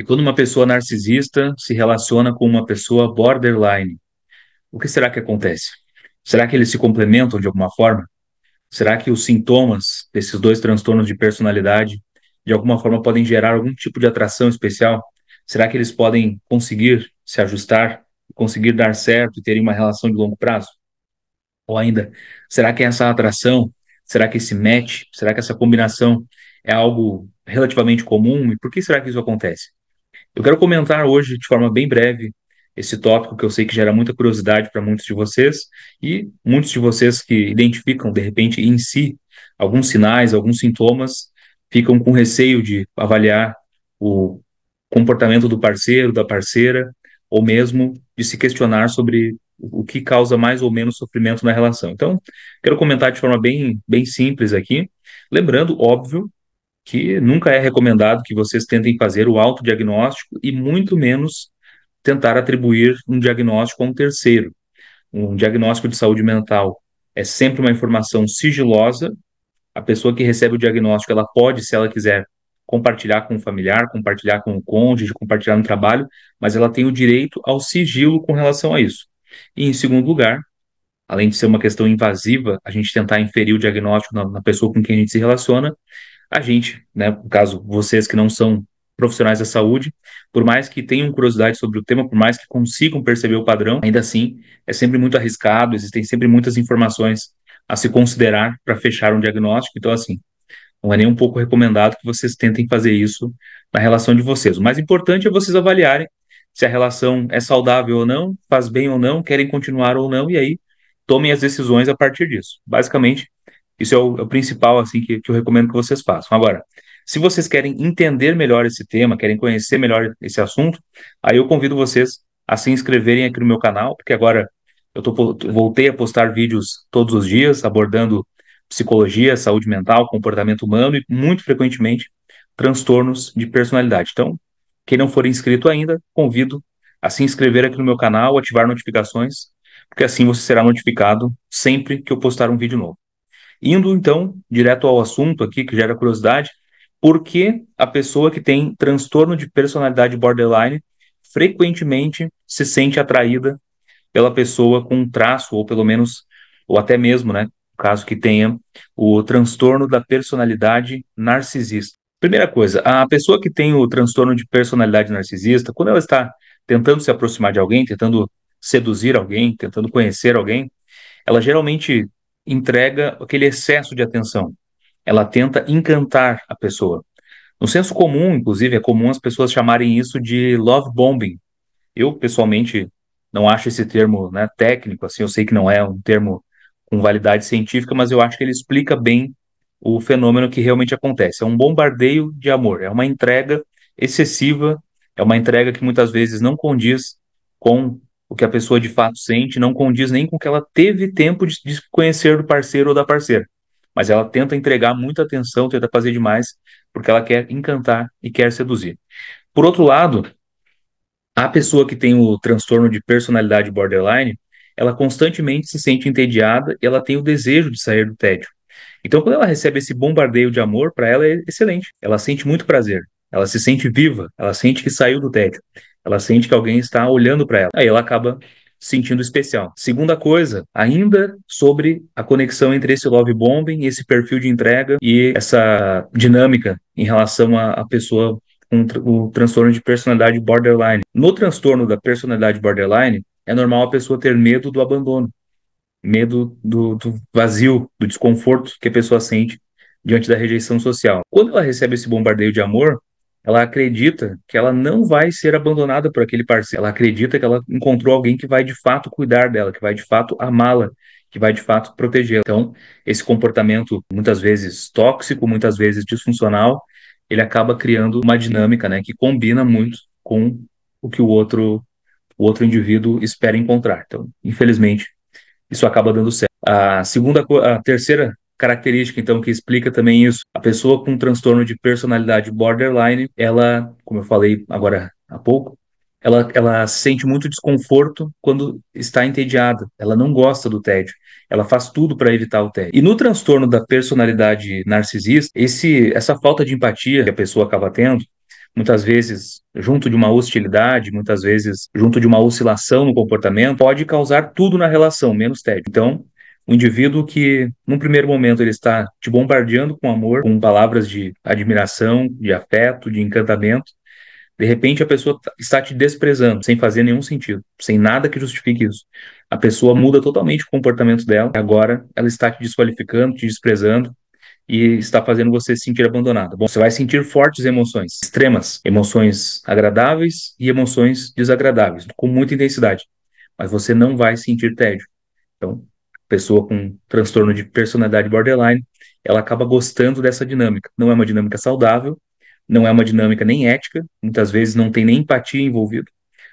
E quando uma pessoa narcisista se relaciona com uma pessoa borderline, o que será que acontece? Será que eles se complementam de alguma forma? Será que os sintomas desses dois transtornos de personalidade de alguma forma podem gerar algum tipo de atração especial? Será que eles podem conseguir se ajustar, conseguir dar certo e terem uma relação de longo prazo? Ou ainda, será que essa atração, será que esse match, será que essa combinação é algo relativamente comum e por que será que isso acontece? Eu quero comentar hoje, de forma bem breve, esse tópico que eu sei que gera muita curiosidade para muitos de vocês e muitos de vocês que identificam, de repente, em si, alguns sinais, alguns sintomas, ficam com receio de avaliar o comportamento do parceiro, da parceira, ou mesmo de se questionar sobre o que causa mais ou menos sofrimento na relação. Então, quero comentar de forma bem, bem simples aqui, lembrando, óbvio, que nunca é recomendado que vocês tentem fazer o autodiagnóstico e muito menos tentar atribuir um diagnóstico a um terceiro. Um diagnóstico de saúde mental é sempre uma informação sigilosa. A pessoa que recebe o diagnóstico, ela pode, se ela quiser, compartilhar com o familiar, compartilhar com o cônjuge, compartilhar no trabalho, mas ela tem o direito ao sigilo com relação a isso. E em segundo lugar, além de ser uma questão invasiva, a gente tentar inferir o diagnóstico na, na pessoa com quem a gente se relaciona, a gente, né, no caso, vocês que não são profissionais da saúde, por mais que tenham curiosidade sobre o tema, por mais que consigam perceber o padrão, ainda assim é sempre muito arriscado, existem sempre muitas informações a se considerar para fechar um diagnóstico. Então, assim, não é nem um pouco recomendado que vocês tentem fazer isso na relação de vocês. O mais importante é vocês avaliarem se a relação é saudável ou não, faz bem ou não, querem continuar ou não, e aí tomem as decisões a partir disso. Basicamente, isso é o, é o principal, assim, que, que eu recomendo que vocês façam. Agora, se vocês querem entender melhor esse tema, querem conhecer melhor esse assunto, aí eu convido vocês a se inscreverem aqui no meu canal, porque agora eu tô, voltei a postar vídeos todos os dias abordando psicologia, saúde mental, comportamento humano e muito frequentemente transtornos de personalidade. Então, quem não for inscrito ainda, convido a se inscrever aqui no meu canal, ativar notificações, porque assim você será notificado sempre que eu postar um vídeo novo. Indo então direto ao assunto aqui que gera curiosidade, por que a pessoa que tem transtorno de personalidade borderline frequentemente se sente atraída pela pessoa com um traço ou pelo menos ou até mesmo, né, caso que tenha o transtorno da personalidade narcisista. Primeira coisa, a pessoa que tem o transtorno de personalidade narcisista, quando ela está tentando se aproximar de alguém, tentando seduzir alguém, tentando conhecer alguém, ela geralmente entrega aquele excesso de atenção. Ela tenta encantar a pessoa. No senso comum, inclusive, é comum as pessoas chamarem isso de love bombing. Eu, pessoalmente, não acho esse termo né, técnico, assim, eu sei que não é um termo com validade científica, mas eu acho que ele explica bem o fenômeno que realmente acontece. É um bombardeio de amor, é uma entrega excessiva, é uma entrega que muitas vezes não condiz com o que a pessoa de fato sente não condiz nem com o que ela teve tempo de, de conhecer do parceiro ou da parceira. Mas ela tenta entregar muita atenção, tenta fazer demais, porque ela quer encantar e quer seduzir. Por outro lado, a pessoa que tem o transtorno de personalidade borderline, ela constantemente se sente entediada e ela tem o desejo de sair do tédio. Então, quando ela recebe esse bombardeio de amor, para ela é excelente. Ela sente muito prazer, ela se sente viva, ela sente que saiu do tédio. Ela sente que alguém está olhando para ela. Aí ela acaba sentindo especial. Segunda coisa, ainda sobre a conexão entre esse love bombing, esse perfil de entrega e essa dinâmica em relação à pessoa com o transtorno de personalidade borderline. No transtorno da personalidade borderline, é normal a pessoa ter medo do abandono, medo do, do vazio, do desconforto que a pessoa sente diante da rejeição social. Quando ela recebe esse bombardeio de amor, ela acredita que ela não vai ser abandonada por aquele parceiro. Ela acredita que ela encontrou alguém que vai de fato cuidar dela, que vai de fato amá-la, que vai de fato protegê-la. Então, esse comportamento muitas vezes tóxico, muitas vezes disfuncional, ele acaba criando uma dinâmica, né, que combina muito com o que o outro o outro indivíduo espera encontrar. Então, infelizmente, isso acaba dando certo. A segunda a terceira característica, então, que explica também isso. A pessoa com transtorno de personalidade borderline, ela, como eu falei agora há pouco, ela, ela sente muito desconforto quando está entediada. Ela não gosta do tédio. Ela faz tudo para evitar o tédio. E no transtorno da personalidade narcisista, esse, essa falta de empatia que a pessoa acaba tendo, muitas vezes junto de uma hostilidade, muitas vezes junto de uma oscilação no comportamento, pode causar tudo na relação, menos tédio. Então, um indivíduo que, num primeiro momento, ele está te bombardeando com amor, com palavras de admiração, de afeto, de encantamento. De repente, a pessoa tá, está te desprezando, sem fazer nenhum sentido, sem nada que justifique isso. A pessoa muda totalmente o comportamento dela, agora ela está te desqualificando, te desprezando, e está fazendo você se sentir abandonado. Bom, você vai sentir fortes emoções, extremas, emoções agradáveis e emoções desagradáveis, com muita intensidade, mas você não vai sentir tédio. Então, pessoa com transtorno de personalidade borderline, ela acaba gostando dessa dinâmica. Não é uma dinâmica saudável, não é uma dinâmica nem ética, muitas vezes não tem nem empatia envolvida,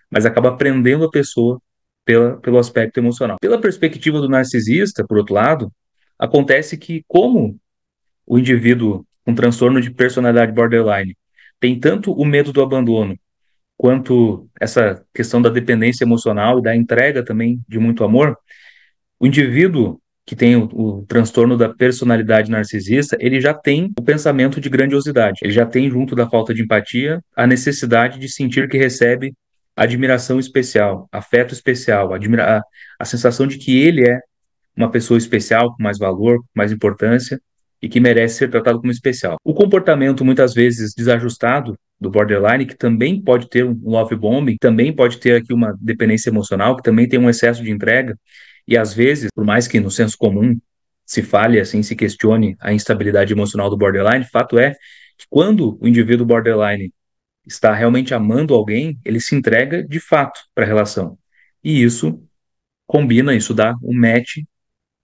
mas acaba prendendo a pessoa pela, pelo aspecto emocional. Pela perspectiva do narcisista, por outro lado, acontece que, como o indivíduo com transtorno de personalidade borderline tem tanto o medo do abandono quanto essa questão da dependência emocional e da entrega também de muito amor, o indivíduo que tem o, o, transtorno da personalidade narcisista, ele já tem o pensamento de grandiosidade. Ele já tem, junto da falta de empatia, a necessidade de sentir que recebe admiração especial, afeto especial, admira a, a sensação de que ele é uma pessoa especial, com mais valor, com mais importância e que merece ser tratado como especial. O comportamento muitas vezes desajustado do borderline, que também pode ter um love bombing, também pode ter aqui uma dependência emocional, que também tem um excesso de entrega, e às vezes, por mais que no senso comum se fale assim, se questione a instabilidade emocional do borderline, fato é que quando o indivíduo borderline está realmente amando alguém, ele se entrega de fato para a relação. E isso combina, isso dá um match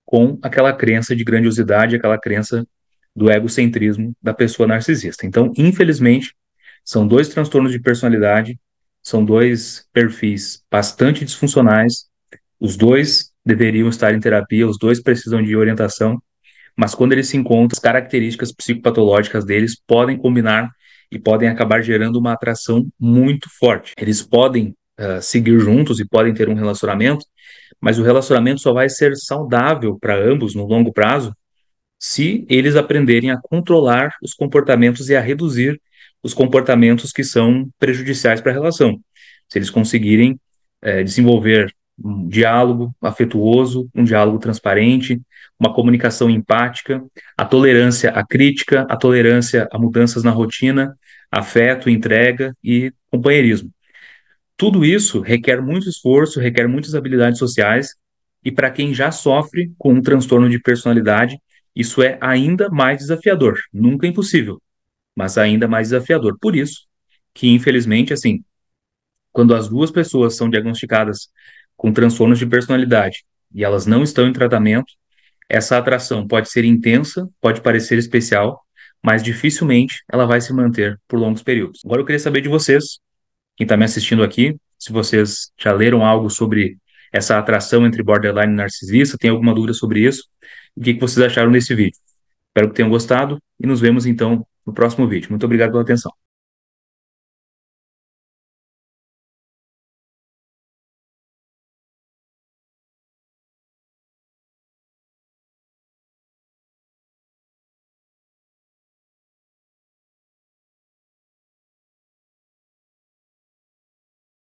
com aquela crença de grandiosidade, aquela crença do egocentrismo da pessoa narcisista. Então, infelizmente, são dois transtornos de personalidade, são dois perfis bastante disfuncionais, os dois deveriam estar em terapia, os dois precisam de orientação, mas quando eles se encontram, as características psicopatológicas deles podem combinar e podem acabar gerando uma atração muito forte. Eles podem uh, seguir juntos e podem ter um relacionamento, mas o relacionamento só vai ser saudável para ambos no longo prazo se eles aprenderem a controlar os comportamentos e a reduzir os comportamentos que são prejudiciais para a relação. Se eles conseguirem é, desenvolver um diálogo afetuoso, um diálogo transparente, uma comunicação empática, a tolerância à crítica, a tolerância a mudanças na rotina, afeto, entrega e companheirismo. Tudo isso requer muito esforço, requer muitas habilidades sociais, e para quem já sofre com um transtorno de personalidade, isso é ainda mais desafiador. Nunca é impossível, mas ainda mais desafiador. Por isso que, infelizmente, assim, quando as duas pessoas são diagnosticadas com transtornos de personalidade e elas não estão em tratamento, essa atração pode ser intensa, pode parecer especial, mas dificilmente ela vai se manter por longos períodos. Agora eu queria saber de vocês, quem está me assistindo aqui, se vocês já leram algo sobre essa atração entre borderline e narcisista, tem alguma dúvida sobre isso? O que, que vocês acharam desse vídeo? Espero que tenham gostado e nos vemos então no próximo vídeo. Muito obrigado pela atenção.